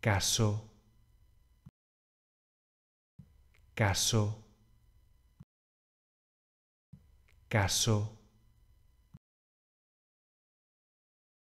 caso, caso, caso.